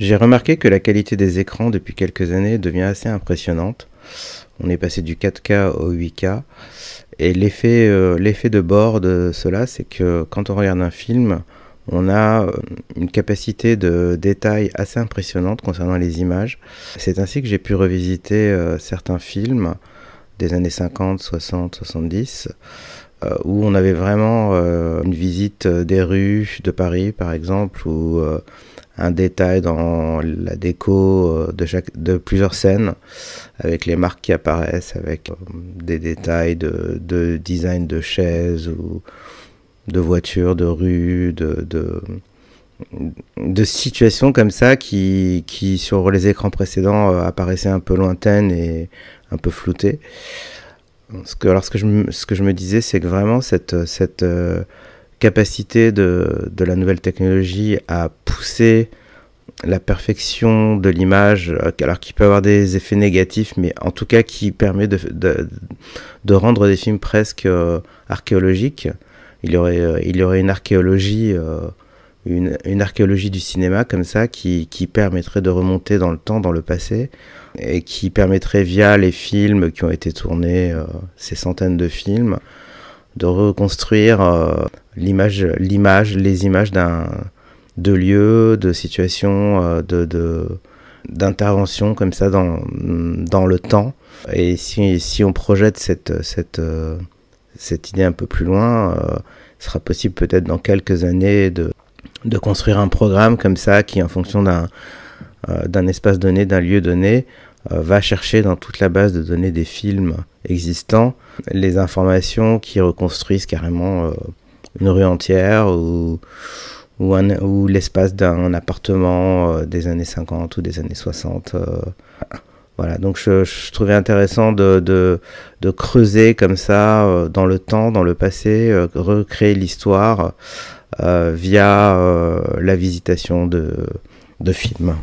J'ai remarqué que la qualité des écrans depuis quelques années devient assez impressionnante. On est passé du 4K au 8K. Et euh, l'effet de bord de cela, c'est que quand on regarde un film, on a euh, une capacité de détail assez impressionnante concernant les images. C'est ainsi que j'ai pu revisiter euh, certains films des années 50, 60, 70, où on avait vraiment une visite des rues de Paris, par exemple, ou un détail dans la déco euh, de, chaque, de plusieurs scènes, avec les marques qui apparaissent, avec euh, des détails de, de design de chaises ou de voitures, de rues, de, de, situations comme ça qui, qui, sur les écrans précédents, euh, apparaissaient un peu lointaines et un peu floutées. Ce que, alors ce que, je, ce que je me disais, c'est que vraiment cette, cette capacité de, de la nouvelle technologie à c'est la perfection de l'image, euh, alors qui peut avoir des effets négatifs, mais en tout cas qui permet de, de, rendre des films presque euh, archéologiques. Il y, aurait, euh, il y aurait une archéologie, une, archéologie du cinéma comme ça, qui, qui, permettrait de remonter dans le temps, dans le passé, et qui permettrait via les films qui ont été tournés, ces centaines de films, de reconstruire l'image, l'image, les images d'un de lieux, de situations, euh, de, d'interventions comme ça dans, dans le temps. Et si, on projette cette, cette, euh, cette idée un peu plus loin, euh, sera possible peut-être dans quelques années de, de construire un programme comme ça qui, en fonction d'un, d'un espace donné, d'un lieu donné, va chercher dans toute la base de données des films existants les informations qui reconstruisent carrément une rue entière ou, ou, l'espace d'un appartement euh, des années 50 ou des années 60. Euh, voilà, donc je, trouvais intéressant de, creuser comme ça euh, dans le temps, dans le passé, recréer l'histoire via la visitation de films.